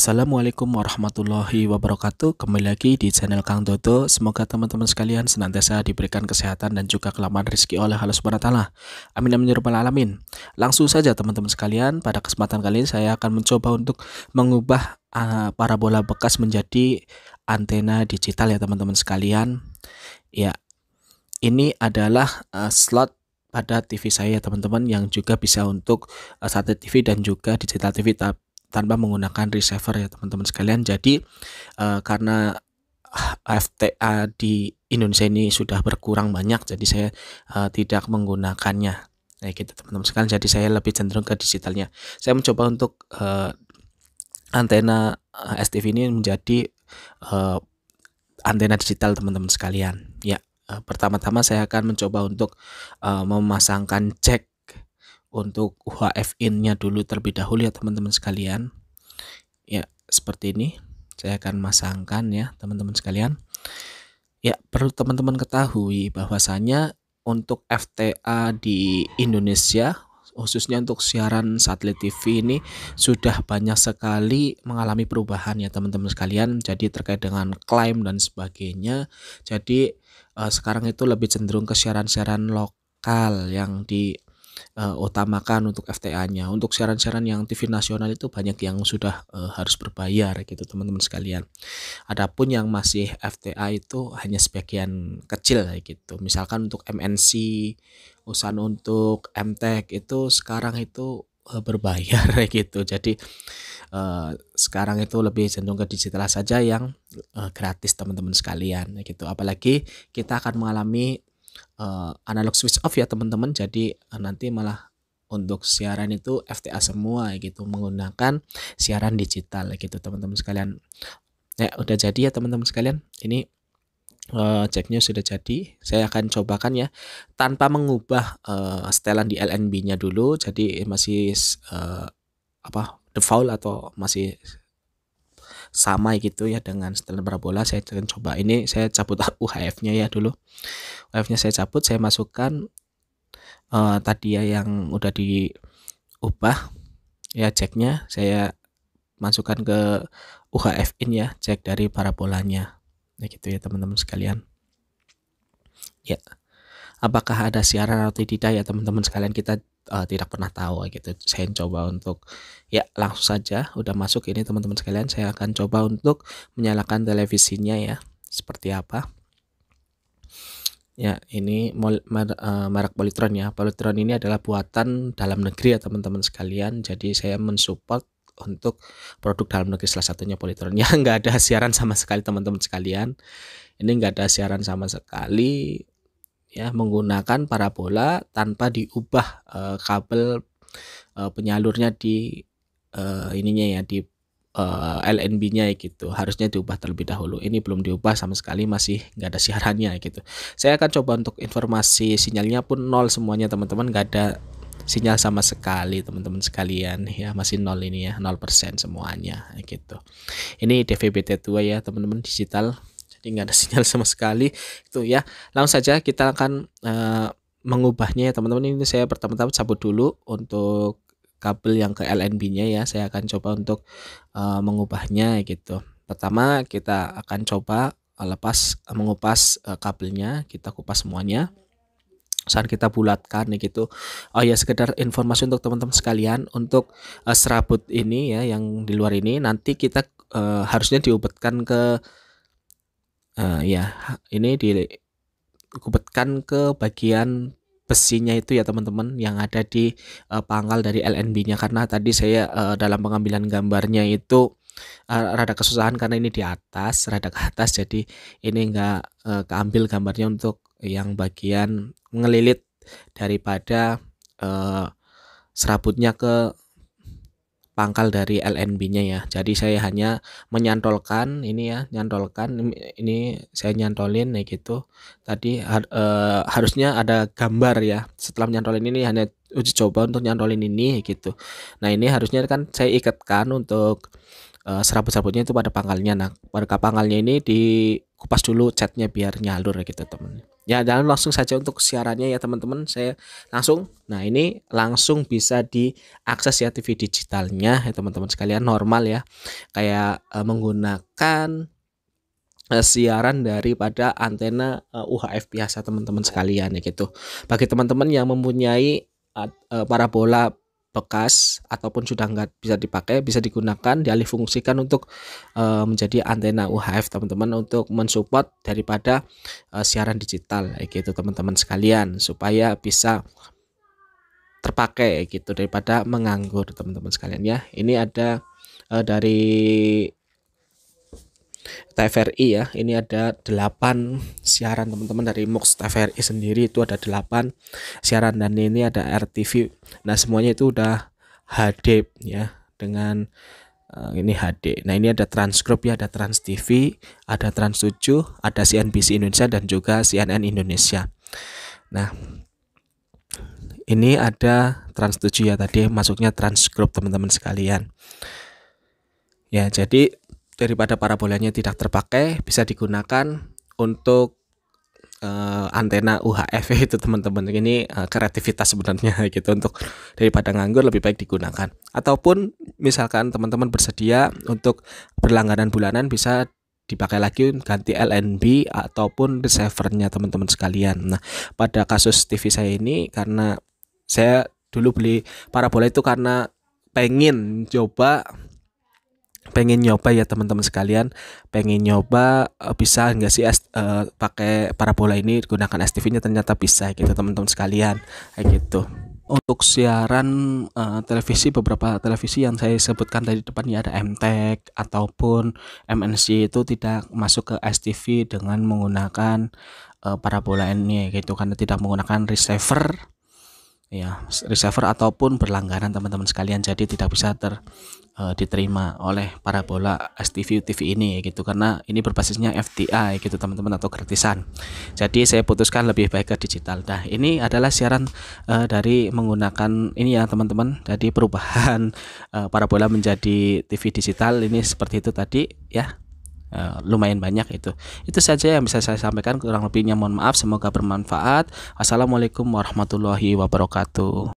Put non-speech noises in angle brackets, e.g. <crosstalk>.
Assalamualaikum warahmatullahi wabarakatuh Kembali lagi di channel Kang Dodo Semoga teman-teman sekalian senantiasa diberikan kesehatan dan juga kelamaan rezeki oleh Allah SWT Amin amin ya alamin Langsung saja teman-teman sekalian Pada kesempatan kali ini saya akan mencoba untuk mengubah uh, parabola bekas menjadi antena digital ya teman-teman sekalian Ya ini adalah uh, slot pada TV saya teman-teman yang juga bisa untuk uh, satelit TV dan juga digital TV tapi tanpa menggunakan receiver ya teman-teman sekalian. Jadi uh, karena FTA di Indonesia ini sudah berkurang banyak, jadi saya uh, tidak menggunakannya. Nah, gitu teman-teman sekalian. Jadi saya lebih cenderung ke digitalnya. Saya mencoba untuk uh, antena STV ini menjadi uh, antena digital teman-teman sekalian. Ya, uh, pertama-tama saya akan mencoba untuk uh, memasangkan jack untuk UHF-in-nya dulu terlebih dahulu ya teman-teman sekalian. Ya, seperti ini. Saya akan masangkan ya teman-teman sekalian. Ya, perlu teman-teman ketahui bahwasanya untuk FTA di Indonesia khususnya untuk siaran satelit TV ini sudah banyak sekali mengalami perubahan ya teman-teman sekalian. Jadi terkait dengan klaim dan sebagainya. Jadi eh, sekarang itu lebih cenderung ke siaran-siaran lokal yang di uh, utamakan untuk FTA-nya. Untuk siaran-siaran yang TV nasional itu banyak yang sudah uh, harus berbayar gitu teman-teman sekalian. Adapun yang masih FTA itu hanya sebagian kecil gitu. Misalkan untuk MNC, usan untuk Mtek itu sekarang itu uh, berbayar <laughs> gitu. Jadi uh, sekarang itu lebih cenderung ke digital saja yang uh, gratis teman-teman sekalian gitu. Apalagi kita akan mengalami uh, analog switch off ya teman-teman jadi uh, nanti malah untuk siaran itu FTA semua gitu menggunakan siaran digital gitu teman-teman sekalian ya udah jadi ya teman-teman sekalian ini uh, eh, ceknya sudah jadi saya akan cobakan ya tanpa mengubah uh, setelan di LNB nya dulu jadi masih uh, apa default atau masih sama gitu ya dengan setelan parabola saya akan coba ini saya cabut UHF <laughs> nya ya dulu UHF nya saya cabut saya masukkan uh, tadi ya yang udah diubah ya ceknya saya masukkan ke UHF in ya cek dari parabolanya ya gitu ya teman-teman sekalian ya apakah ada siaran atau tidak ya teman-teman sekalian kita uh, tidak pernah tahu gitu. Saya coba untuk ya langsung saja udah masuk ini teman-teman sekalian saya akan coba untuk menyalakan televisinya ya seperti apa. Ya, ini eh, merek Polytron ya. Polytron ini adalah buatan dalam negeri ya teman-teman sekalian. Jadi saya mensupport untuk produk dalam negeri salah satunya Polytron. <laughs> Ya nggak ada siaran sama sekali teman-teman sekalian. Ini nggak ada siaran sama sekali ya menggunakan parabola tanpa diubah e, kabel e, penyalurnya di e, ininya ya di e, LNB-nya gitu harusnya diubah terlebih dahulu ini belum diubah sama sekali masih nggak ada siarannya gitu saya akan coba untuk informasi sinyalnya pun nol semuanya teman-teman nggak ada sinyal sama sekali teman-teman sekalian ya masih nol ini ya nol persen semuanya gitu ini DVB-T2 ya teman-teman digital jadi nggak ada sinyal sama sekali itu ya langsung saja kita akan uh, mengubahnya ya teman-teman ini saya pertama-tama cabut dulu untuk kabel yang ke LNB-nya ya saya akan coba untuk uh, mengubahnya gitu pertama kita akan coba eh, lepas mengupas uh, kabelnya kita kupas semuanya saat kita bulatkan gitu oh ya sekedar informasi untuk teman-teman sekalian untuk uh, serabut ini ya yang di luar ini nanti kita uh, harusnya diobatkan ke uh, ya ini dikubetkan ke bagian besinya itu ya teman-teman yang ada di uh, pangkal dari LNB-nya karena tadi saya uh, dalam pengambilan gambarnya itu uh, rada kesusahan karena ini di atas rada ke atas jadi ini enggak uh, keambil gambarnya untuk yang bagian ngelilit daripada uh, serabutnya ke pangkal dari LNB-nya ya. Jadi saya hanya menyantolkan ini ya, nyantolkan ini saya nyantolin ya gitu. Tadi har, e, harusnya ada gambar ya. Setelah nyantolin ini hanya uji coba untuk nyantolin ini gitu. Nah, ini harusnya kan saya ikatkan untuk e, serabut-serabutnya itu pada pangkalnya. Nah, pada pangkalnya ini dikupas dulu catnya biar nyalur ya gitu, teman. Ya, dan langsung saja untuk siarannya ya teman-teman. Saya langsung. Nah, ini langsung bisa diakses ya TV digitalnya ya teman-teman sekalian normal ya. Kayak eh, menggunakan eh, siaran daripada antena eh, UHF biasa teman-teman sekalian ya gitu. Bagi teman-teman yang mempunyai eh, parabola bekas ataupun sudah nggak bisa dipakai bisa digunakan dialih fungsikan untuk e, menjadi antena UHF teman-teman untuk mensupport daripada e, siaran digital gitu teman-teman sekalian supaya bisa terpakai gitu daripada menganggur teman-teman sekalian ya ini ada e, dari TVRI ya ini ada 8 siaran teman-teman dari MUX TVRI sendiri itu ada 8 siaran dan ini ada RTV nah semuanya itu udah HD ya dengan uh, ini HD nah ini ada transkrip ya ada Trans TV ada Trans 7 ada CNBC Indonesia dan juga CNN Indonesia nah ini ada Trans 7 ya tadi masuknya transkrip teman-teman sekalian ya jadi daripada parabolanya tidak terpakai bisa digunakan untuk uh, antena UHF <laughs> itu teman-teman ini uh, kreativitas sebenarnya <laughs> gitu untuk daripada nganggur lebih baik digunakan ataupun misalkan teman-teman bersedia untuk berlangganan bulanan bisa dipakai lagi ganti LNB ataupun receivernya teman-teman sekalian. Nah, pada kasus TV saya ini karena saya dulu beli parabola itu karena pengen coba pengen nyoba ya teman-teman sekalian pengen nyoba eh, bisa nggak sih uh, pakai parabola ini gunakan STV-nya ternyata bisa gitu teman-teman sekalian kayak gitu untuk siaran uh, televisi beberapa televisi yang saya sebutkan tadi depan ya ada MTEK ataupun MNC itu tidak masuk ke STV dengan menggunakan uh, parabola ini gitu karena tidak menggunakan receiver ya receiver ataupun berlangganan teman-teman sekalian jadi tidak bisa ter uh, diterima oleh parabola STV TV ini gitu karena ini berbasisnya FTA gitu teman-teman atau gratisan jadi saya putuskan lebih baik ke digital Dah ini adalah siaran uh, dari menggunakan ini ya teman-teman jadi perubahan uh, <laughs> eh, parabola menjadi TV digital ini seperti itu tadi ya uh, lumayan banyak itu. Itu saja yang bisa saya sampaikan kurang lebihnya mohon maaf semoga bermanfaat. Assalamualaikum warahmatullahi wabarakatuh.